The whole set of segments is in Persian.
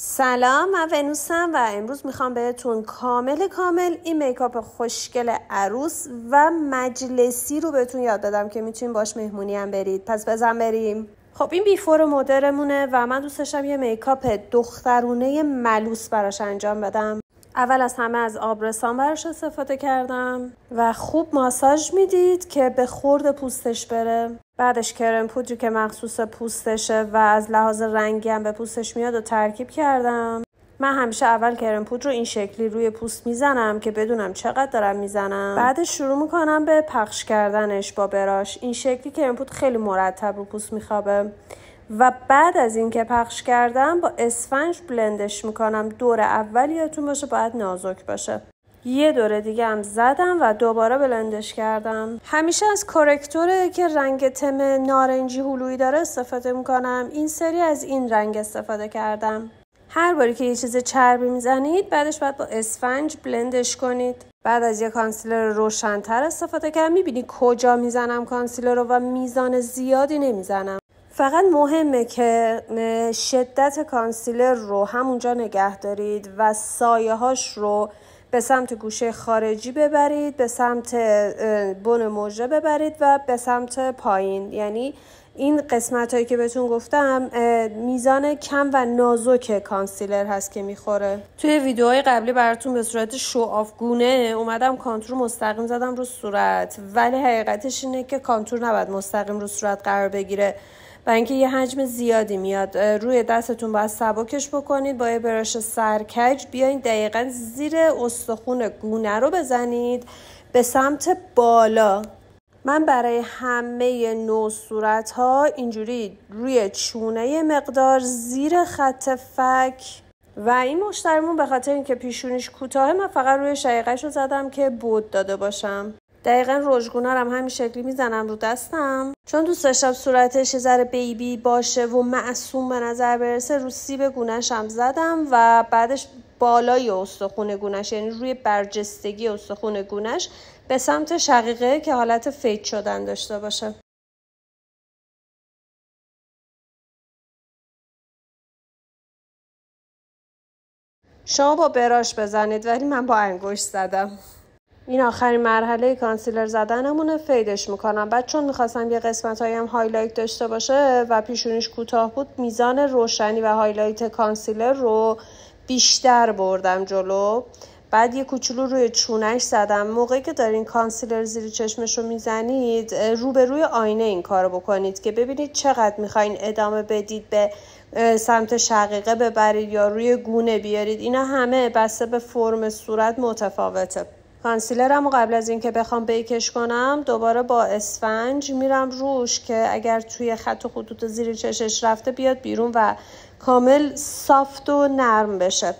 سلام من ونوسم و امروز میخوام بهتون کامل کامل این میکاپ خوشگل عروس و مجلسی رو بهتون یاد دادم که میتونیم باش مهمونی هم برید پس بزن بریم خب این بیفور مدرمونه و من دوستشم یه میکاپ دخترونه ملوس براش انجام بدم اول از همه از آبرسان براش استفاده کردم و خوب ماساژ میدید که به خورد پوستش بره بعدش کرم پودری که مخصوص پوستشه و از لحاظ رنگی هم به پوستش میاد و ترکیب کردم من همیشه اول کرم پودر رو این شکلی روی پوست میزنم که بدونم چقدر دارم میزنم بعدش شروع میکنم به پخش کردنش با براش این شکلی کرم پودر خیلی مرتب رو پوست میخوابه و بعد از اینکه پخش کردم با اسفنج بلندش میکنم دور اولی یادتون باشه باید نازک باشه یه دوره دیگه هم زدم و دوباره بلندش کردم همیشه از کارکتوره که رنگ تم نارنجی هلویی داره استفاده میکنم این سری از این رنگ استفاده کردم هر باری که یه چیز چربی میزنید بعدش باید با اسفنج بلندش کنید بعد از یه کانسیلر روشنتر استفاده کردم میبینی کجا میزنم کانسیلر رو و میزان زیادی نمیزنم فقط مهمه که شدت کانسیلر رو همونجا نگه دارید و سایه هاش رو به سمت گوشه خارجی ببرید به سمت بن موجه ببرید و به سمت پایین یعنی این قسمت هایی که بهتون گفتم میزان کم و نازک کانسیلر هست که میخوره توی ویدیوهای قبلی براتون به صورت آف گونه اومدم کانتور مستقیم زدم رو صورت ولی حقیقتش اینه که کانتور نباید مستقیم رو صورت قرار بگیره و اینکه یه حجم زیادی میاد روی دستتون باید سبکش بکنید با یه براش سرکج بیاین دقیقا زیر استخون گونه رو بزنید به سمت بالا من برای همه نو صورت ها اینجوری روی چونه مقدار زیر خط فک و این مشتریمون به خاطر اینکه پیشونیش کوتاهه من فقط روی شقیقش رو زدم که بود داده باشم دقیقا رژگونا هم همین شکلی میزنم رو دستم چون دوست داشتم صورتش یه ذره بیبی باشه و معصوم به نظر برسه رو سیب گونهش هم زدم و بعدش بالای استخون گونش یعنی روی برجستگی استخون گونش به سمت شقیقه که حالت فیت شدن داشته باشه شما با براش بزنید ولی من با انگشت زدم این آخرین مرحله کانسیلر زدنمونه فیدش میکنم بعد چون میخواستم یه قسمت هایم هایلایت داشته باشه و پیشونیش کوتاه بود میزان روشنی و هایلایت کانسیلر رو بیشتر بردم جلو بعد یه کوچولو روی چونش زدم موقعی که دارین کانسیلر زیر چشمش رو میزنید روبروی آینه این کار بکنید که ببینید چقدر میخواین ادامه بدید به سمت شقیقه ببرید یا روی گونه بیارید اینا همه بسته به فرم صورت متفاوته کانسیلرم و قبل از اینکه بخوام بیکش کنم دوباره با اسفنج میرم روش که اگر توی خط و خطوط زیر چشش رفته بیاد بیرون و کامل سافت و نرم بشه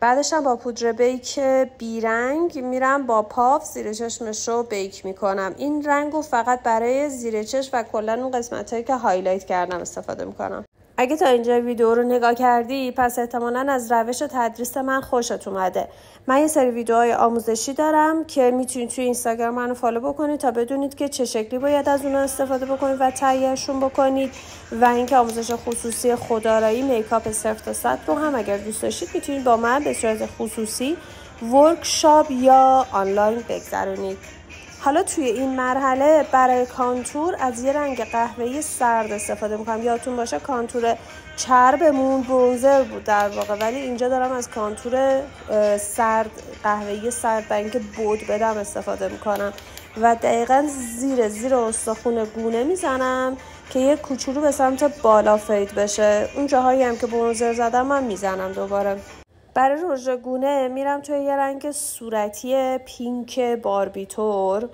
بعدش هم با پودر بیک بیرنگ میرم با پاف زیر چشمش رو بیک میکنم این رنگ رو فقط برای زیر چشم و کلا اون قسمت هایی که هایلایت کردم استفاده میکنم اگه تا اینجا ویدیو رو نگاه کردی پس احتمالا از روش تدریس من خوشت اومده من یه سری ویدیوهای آموزشی دارم که میتونید توی اینستاگرام منو فالو بکنید تا بدونید که چه شکلی باید از اونها استفاده بکنید و تهیهشون بکنید و اینکه آموزش خصوصی خدارایی میکاپ صرف تا صد رو هم اگر دوست داشتید میتونید با من به صورت خصوصی ورکشاپ یا آنلاین بگذرونید حالا توی این مرحله برای کانتور از یه رنگ قهوه‌ای سرد استفاده میکنم یادتون باشه کانتور چربمون برونزر بود در واقع ولی اینجا دارم از کانتور سرد قهوه‌ای سرد برای اینکه بود بدم استفاده میکنم و دقیقا زیر زیر استخون گونه میزنم که یه کوچولو به سمت بالا فید بشه اون جاهایی هم که برونزر زدم من میزنم دوباره برای رژ گونه میرم توی یه رنگ صورتی پینک باربیتور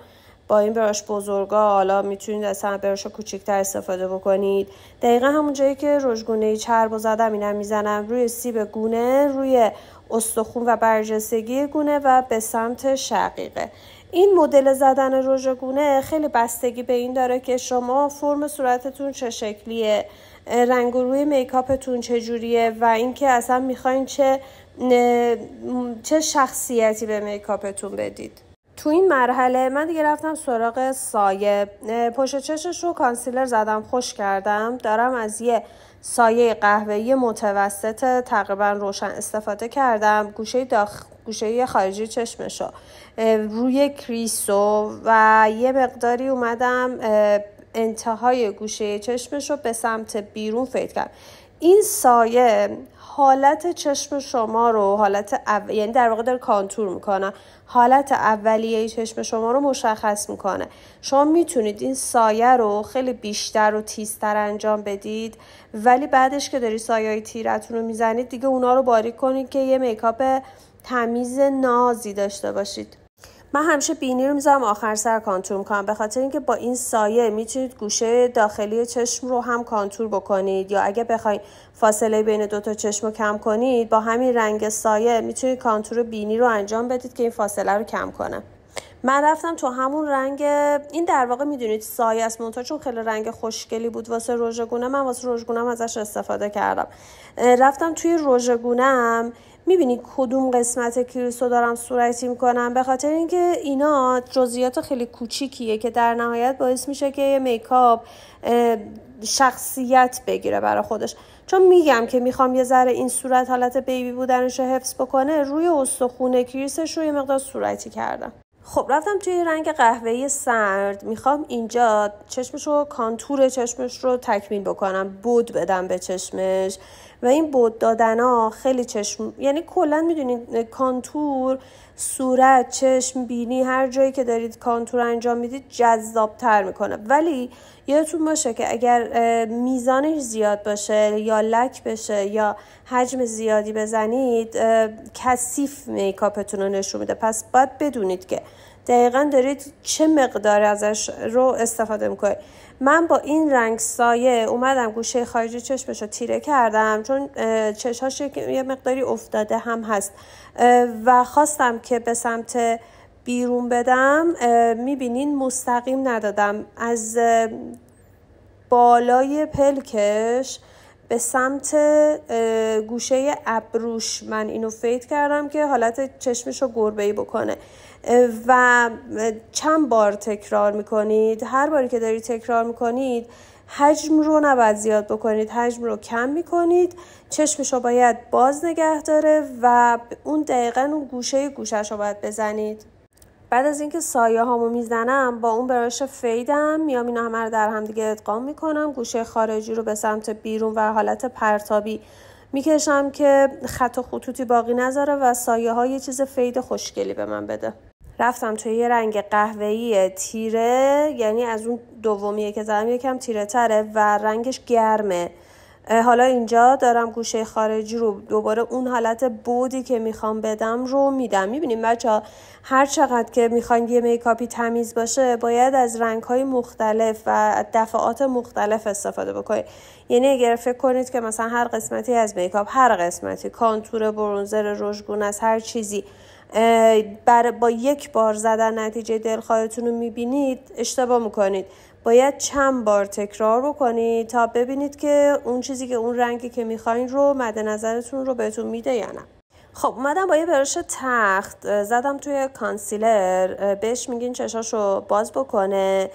با این براش بزرگا حالا میتونید اصلا براش کوچیکتر استفاده بکنید دقیقا همون جایی که رژگونه چرب و زدم اینم میزنم روی سیب گونه روی استخون و برجستگی گونه و به سمت شقیقه این مدل زدن رژگونه خیلی بستگی به این داره که شما فرم صورتتون چه شکلیه رنگ و روی میکاپتون چجوریه و اینکه اصلا میخواین چه چه شخصیتی به میکاپتون بدید تو این مرحله من دیگه رفتم سراغ سایه پشت چشش رو کانسیلر زدم خوش کردم دارم از یه سایه قهوه‌ای متوسط تقریبا روشن استفاده کردم گوشه داخل گوشه خارجی چشمشو روی کریسو و یه مقداری اومدم انتهای گوشه چشمش رو به سمت بیرون فید کردم این سایه حالت چشم شما رو حالت او... یعنی در واقع داره کانتور میکنه حالت اولیه چشم شما رو مشخص میکنه شما میتونید این سایه رو خیلی بیشتر و تیزتر انجام بدید ولی بعدش که داری سایه های تیرتون رو میزنید دیگه اونا رو باریک کنید که یه میکاپ تمیز نازی داشته باشید من همیشه بینی رو میذارم آخر سر کانتور میکنم به خاطر اینکه با این سایه میتونید گوشه داخلی چشم رو هم کانتور بکنید یا اگه بخواید فاصله بین دو تا چشم رو کم کنید با همین رنگ سایه میتونید کانتور بینی رو انجام بدید که این فاصله رو کم کنه من رفتم تو همون رنگ این در واقع میدونید سایه است منتها چون خیلی رنگ خوشگلی بود واسه رژگونه من واسه رژگونم ازش استفاده کردم رفتم توی رژگونم میبینی کدوم قسمت کریس دارم صورتی میکنم به خاطر اینکه اینا جزئیات خیلی کوچیکیه که در نهایت باعث میشه که یه میکاپ شخصیت بگیره برای خودش چون میگم که میخوام یه ذره این صورت حالت بیبی بودنش رو حفظ بکنه روی استخونه کریسش رو یه مقدار صورتی کردم خب رفتم توی رنگ قهوه‌ای سرد میخوام اینجا چشمش رو کانتور چشمش رو تکمیل بکنم بود بدم به چشمش و این بود دادن خیلی چشم یعنی کلا میدونید کانتور صورت چشم بینی هر جایی که دارید کانتور انجام میدید جذاب تر میکنه ولی یادتون باشه که اگر میزانش زیاد باشه یا لک بشه یا حجم زیادی بزنید کثیف میکاپتون رو نشون میده پس باید بدونید که دقیقا دارید چه مقدار ازش رو استفاده میکنید من با این رنگ سایه اومدم گوشه خارجی چشمش رو تیره کردم چون چشاش یه مقداری افتاده هم هست و خواستم که به سمت بیرون بدم میبینین مستقیم ندادم از بالای پلکش به سمت گوشه ابروش من اینو فید کردم که حالت چشمش رو گربه ای بکنه و چند بار تکرار میکنید هر باری که دارید تکرار میکنید حجم رو نباید زیاد بکنید حجم رو کم میکنید چشمش رو باید باز نگه داره و اون دقیقا اون گوشه گوشش رو باید بزنید بعد از اینکه سایه هامو میزنم با اون براش فیدم میام اینا همه رو در همدیگه ادغام میکنم گوشه خارجی رو به سمت بیرون و حالت پرتابی میکشم که خط و خطوطی باقی نذاره و سایه ها یه چیز فید خوشگلی به من بده رفتم توی یه رنگ قهوه‌ای تیره یعنی از اون دومیه که زدم یکم تیره تره و رنگش گرمه حالا اینجا دارم گوشه خارجی رو دوباره اون حالت بودی که میخوام بدم رو میدم میبینیم بچه هر چقدر که میخوان یه میکاپی تمیز باشه باید از رنگ های مختلف و دفعات مختلف استفاده بکنید یعنی اگر فکر کنید که مثلا هر قسمتی از میکاپ هر قسمتی کانتور برونزر رژگون از هر چیزی بر با یک بار زدن نتیجه دلخواهتون رو میبینید اشتباه میکنید باید چند بار تکرار بکنید تا ببینید که اون چیزی که اون رنگی که میخواین رو مد نظرتون رو بهتون میده یا نه خب اومدم با یه براش تخت زدم توی کانسیلر بهش میگین چشاشو باز بکنه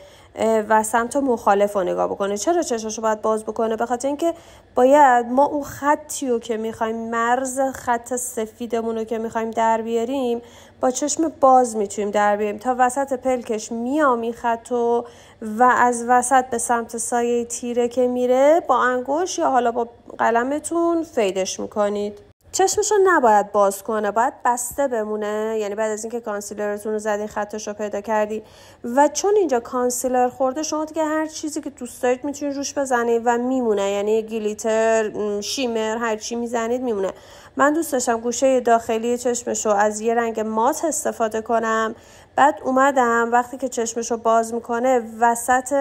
و سمت مخالف رو نگاه بکنه چرا چشاشو باید باز بکنه به خاطر اینکه باید ما اون خطی رو که میخوایم مرز خط سفیدمون رو که میخوایم در بیاریم با چشم باز میتونیم در بیاریم تا وسط پلکش میام این خط و و از وسط به سمت سایه تیره که میره با انگوش یا حالا با قلمتون فیدش میکنید چشمشو نباید باز کنه باید بسته بمونه یعنی بعد از اینکه کانسیلرتون رو زدین خطش رو پیدا کردی و چون اینجا کانسیلر خورده شما دیگه هر چیزی که دوست دارید میتونید روش بزنید و میمونه یعنی گلیتر شیمر هر چی میزنید میمونه من دوست داشتم گوشه داخلی چشمشو از یه رنگ مات استفاده کنم بعد اومدم وقتی که چشمشو باز میکنه وسط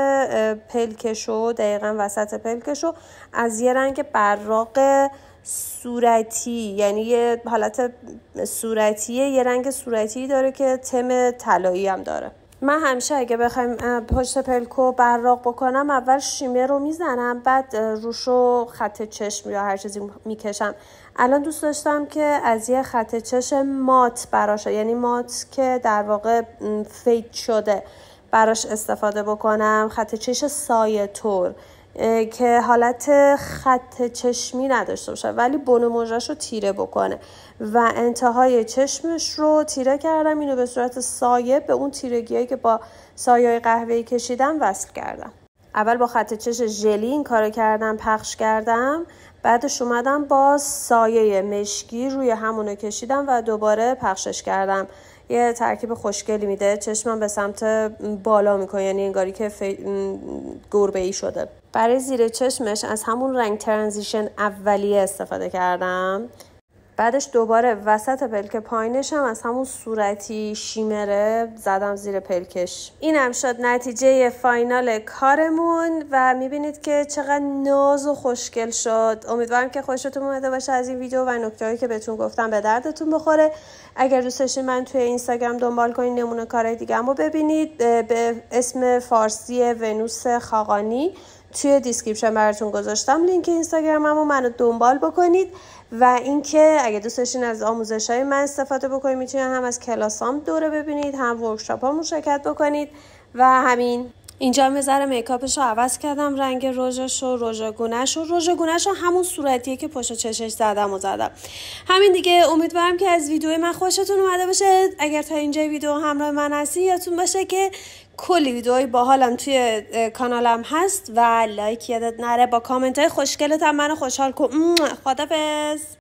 پلکشو دقیقا وسط پلکشو از یه رنگ براق صورتی یعنی یه حالت صورتیه یه رنگ صورتی داره که تم طلایی هم داره من همیشه اگه بخوایم پشت پلکو براق بکنم اول شیمه رو میزنم بعد روش رو خط چشم یا هر چیزی میکشم الان دوست داشتم که از یه خط چشم مات براش یعنی مات که در واقع فید شده براش استفاده بکنم خط چش سایه تور. که حالت خط چشمی نداشته باشه ولی بن رو تیره بکنه و انتهای چشمش رو تیره کردم اینو به صورت سایه به اون تیرگی که با سایه قهوه کشیدم وصل کردم اول با خط چش ژلی این کارو کردم پخش کردم بعدش اومدم با سایه مشکی روی همونو کشیدم و دوباره پخشش کردم یه ترکیب خوشگلی میده چشمم به سمت بالا میکنه یعنی انگاری که گربه ای شده برای زیر چشمش از همون رنگ ترانزیشن اولیه استفاده کردم بعدش دوباره وسط پلک پایینش هم از همون صورتی شیمره زدم زیر پلکش اینم شد نتیجه فاینال کارمون و میبینید که چقدر ناز و خوشگل شد امیدوارم که خوشتون اومده باشه از این ویدیو و نکته که بهتون گفتم به دردتون بخوره اگر دوست من توی اینستاگرام دنبال کنین نمونه کارهای دیگه رو ببینید به اسم فارسی ونوس خاقانی توی دیسکریپشن براتون گذاشتم لینک اینستاگرامم رو منو دنبال بکنید و اینکه اگه دوست داشتین از آموزش های من استفاده بکنید میتونید هم از کلاسام دوره ببینید هم ورکشاپ شرکت بکنید و همین اینجا هم ذره میکاپش رو عوض کردم رنگ روژش و رژ گونهش و رژ گونهش همون صورتیه که پشت چشش زدم و زدم همین دیگه امیدوارم که از ویدیو من خوشتون اومده باشه اگر تا اینجا ویدیو همراه من هستی یادتون باشه که کلی ویدیوهای باحالم توی کانالم هست و لایک یادت نره با کامنت های خوشگلت هم منو خوشحال کن خدافظ